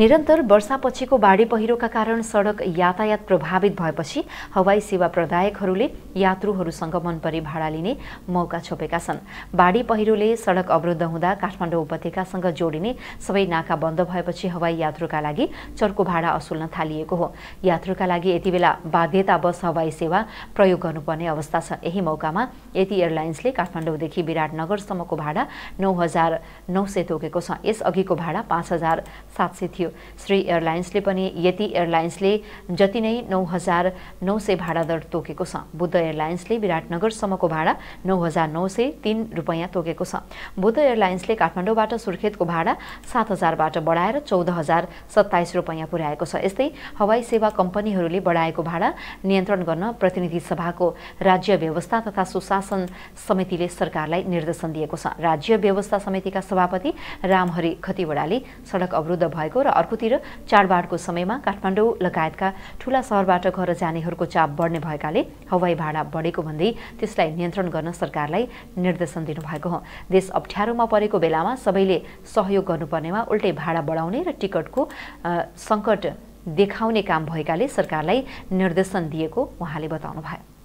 निरन्तर वर्षापछिको बाढी पहिरोका कारण सडक यातायात प्रभावित भएपछि हवाई सेवा प्रदायकहरूले यात्रुहरूसँग मनपरी भाडा लिने मौका छोपेका छन् बाढी पहिरोले सडक अवरुद्ध हुँदा काठमाडौँ उपत्यकासँग जोडिने सबै नाका बन्द भएपछि हवाई यात्रुका लागि चर्को भाडा असुल्न थालिएको हो यात्रुका लागि यति बेला बाध्यतावश हवाई सेवा प्रयोग गर्नुपर्ने अवस्था छ यही मौकामा यति एयरलाइन्सले काठमाडौँदेखि विराटनगरसम्मको भाडा नौ हजार नौ सय तोकेको छ यसअघिको भाडा पाँच हजार सात सय थियो थियो श्री एयरलाइन्सले पनि यति एयरलाइन्सले जति नै नौ हजार नौ सय भाडा दर तोकेको छ बुद्ध एयरलाइन्सले विराटनगरसम्मको भाडा नौ हजार नौ सय तिन रुपियाँ तोकेको छ बुद्ध एयरलाइन्सले काठमाडौँबाट सुर्खेतको भाडा सात हजारबाट बढाएर चौध हजार सत्ताइस रुपियाँ पुर्याएको छ यस्तै हवाई सेवा कम्पनीहरूले बढाएको भाडा नियन्त्रण गर्न प्रतिनिधि सभाको राज्य व्यवस्था तथा सुशासन समितिले सरकारलाई निर्देशन दिएको छ राज्य व्यवस्था समितिका सभापति रामहरि खतिवड़ाले सडक अवरुद्ध भएको र अर्कोतिर चाडबाडको समयमा काठमाडौँ लगायतका ठुला सहरबाट घर जानेहरूको चाप बढ्ने भएकाले हवाई भाडा बढेको भन्दै त्यसलाई नियन्त्रण गर्न सरकारलाई निर्देशन दिनुभएको हो देश अप्ठ्यारोमा परेको बेलामा सबैले सहयोग गर्नुपर्नेमा उल्टै भाडा बढाउने र टिकटको सङ्कट देखाउने काम भएकाले सरकारलाई निर्देशन दिएको उहाँले बताउनुभयो